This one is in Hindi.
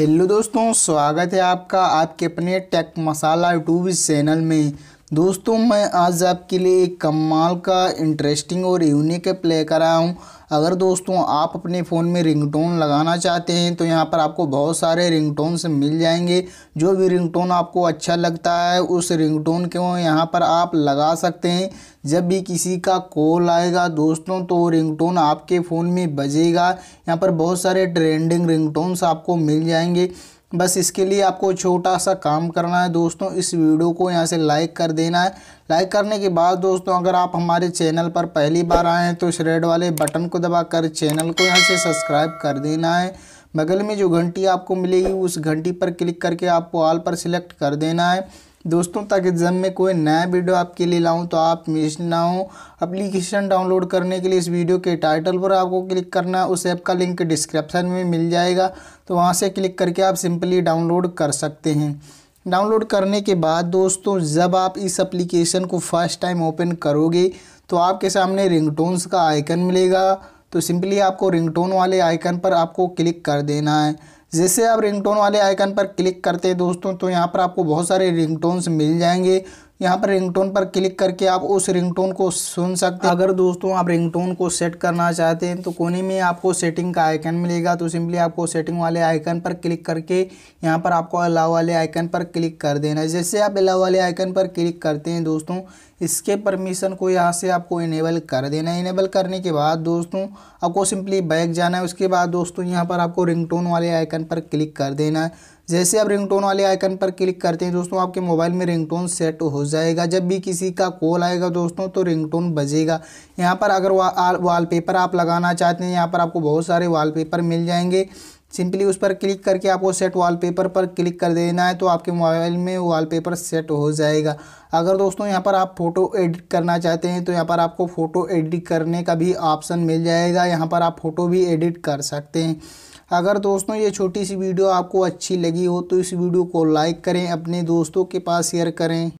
हेलो दोस्तों स्वागत है आपका आपके अपने टेक मसाला यूट्यूब चैनल में दोस्तों मैं आज आपके लिए एक कमाल का इंटरेस्टिंग और यूनिक प्ले कर रहा हूँ अगर दोस्तों आप अपने फ़ोन में रिंगटोन लगाना चाहते हैं तो यहाँ पर आपको बहुत सारे रिंगटोन्स मिल जाएंगे जो भी रिंगटोन आपको अच्छा लगता है उस रिंगटोन को यहाँ पर आप लगा सकते हैं जब भी किसी का कॉल आएगा दोस्तों तो रिंगटोन आपके फ़ोन में बजेगा यहाँ पर बहुत सारे ट्रेंडिंग रिंगटोन्स आपको मिल जाएंगे बस इसके लिए आपको छोटा सा काम करना है दोस्तों इस वीडियो को यहाँ से लाइक कर देना है लाइक करने के बाद दोस्तों अगर आप हमारे चैनल पर पहली बार आए हैं तो इस रेड वाले बटन को दबाकर चैनल को यहाँ से सब्सक्राइब कर देना है बगल में जो घंटी आपको मिलेगी उस घंटी पर क्लिक करके आपको ऑल पर सिलेक्ट कर देना है दोस्तों ताकि जब मैं कोई नया वीडियो आपके लिए लाऊं तो आप मिस ना हो अप्लीकेशन डाउनलोड करने के लिए इस वीडियो के टाइटल पर आपको क्लिक करना है उस ऐप का लिंक डिस्क्रिप्शन में मिल जाएगा तो वहाँ से क्लिक करके आप सिंपली डाउनलोड कर सकते हैं डाउनलोड करने के बाद दोस्तों जब आप इस अप्लीकेशन को फर्स्ट टाइम ओपन करोगे तो आपके सामने रिंगटोन्स का आइकन मिलेगा तो सिंपली आपको रिंगटोन वाले आइकन पर आपको क्लिक कर देना है जैसे आप रिंगटोन वाले आइकन पर क्लिक करते हैं दोस्तों तो यहाँ पर आपको बहुत सारे रिंगटोन्स मिल जाएंगे यहाँ पर रिंगटोन पर क्लिक करके आप उस रिंगटोन को सुन सकते हैं अगर दोस्तों आप रिंगटोन को सेट करना चाहते हैं तो कोने में आपको सेटिंग का आइकन मिलेगा तो सिंपली आपको सेटिंग वाले आइकन पर क्लिक करके यहाँ पर आपको अलाव वाले आइकन पर क्लिक कर देना है जैसे आप अलाव वाले आइकन पर क्लिक करते हैं दोस्तों इसके परमिशन को यहाँ से आपको इनेबल कर देना है इनेबल करने के बाद दोस्तों आपको सिंपली बैक जाना है उसके बाद दोस्तों यहाँ पर आपको रिंगटोन वाले आइकन पर क्लिक कर देना है जैसे आप रिंगटोन वाले आइकन पर क्लिक करते हैं दोस्तों आपके मोबाइल में रिंगटोन सेट हो जाएगा जब भी किसी का कॉल आएगा दोस्तों तो रिंगटोन बजेगा यहाँ पर अगर वाल पेपर आप लगाना चाहते हैं यहाँ पर आपको बहुत सारे वाल पेपर मिल जाएंगे सिंपली उस पर क्लिक करके आपको सेट वॉलपेपर पर क्लिक कर देना है तो आपके मोबाइल में वॉलपेपर सेट हो जाएगा अगर दोस्तों यहाँ पर आप फ़ोटो एडिट करना चाहते हैं तो यहाँ पर आपको फ़ोटो एडिट करने का भी ऑप्शन मिल जाएगा यहाँ पर आप फ़ोटो भी एडिट कर सकते हैं अगर दोस्तों ये छोटी सी वीडियो आपको अच्छी लगी हो तो इस वीडियो को लाइक करें अपने दोस्तों के पास शेयर करें